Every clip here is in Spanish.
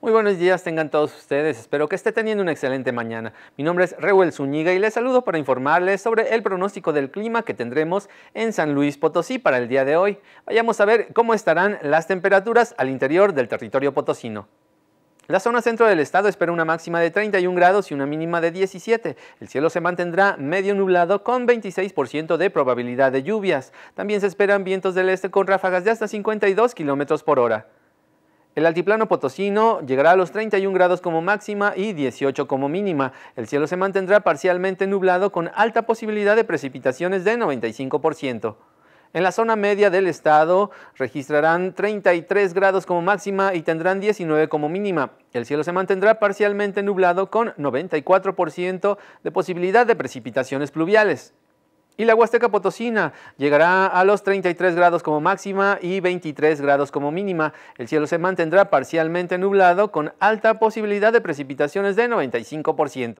Muy buenos días tengan todos ustedes, espero que esté teniendo una excelente mañana. Mi nombre es Reuel Zúñiga y les saludo para informarles sobre el pronóstico del clima que tendremos en San Luis Potosí para el día de hoy. Vayamos a ver cómo estarán las temperaturas al interior del territorio potosino. La zona centro del estado espera una máxima de 31 grados y una mínima de 17. El cielo se mantendrá medio nublado con 26% de probabilidad de lluvias. También se esperan vientos del este con ráfagas de hasta 52 kilómetros por hora. El altiplano potosino llegará a los 31 grados como máxima y 18 como mínima. El cielo se mantendrá parcialmente nublado con alta posibilidad de precipitaciones de 95%. En la zona media del estado registrarán 33 grados como máxima y tendrán 19 como mínima. El cielo se mantendrá parcialmente nublado con 94% de posibilidad de precipitaciones pluviales. Y la Huasteca Potosina llegará a los 33 grados como máxima y 23 grados como mínima. El cielo se mantendrá parcialmente nublado con alta posibilidad de precipitaciones de 95%.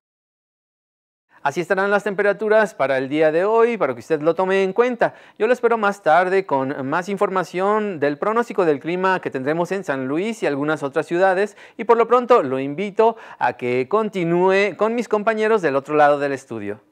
Así estarán las temperaturas para el día de hoy, para que usted lo tome en cuenta. Yo lo espero más tarde con más información del pronóstico del clima que tendremos en San Luis y algunas otras ciudades. Y por lo pronto lo invito a que continúe con mis compañeros del otro lado del estudio.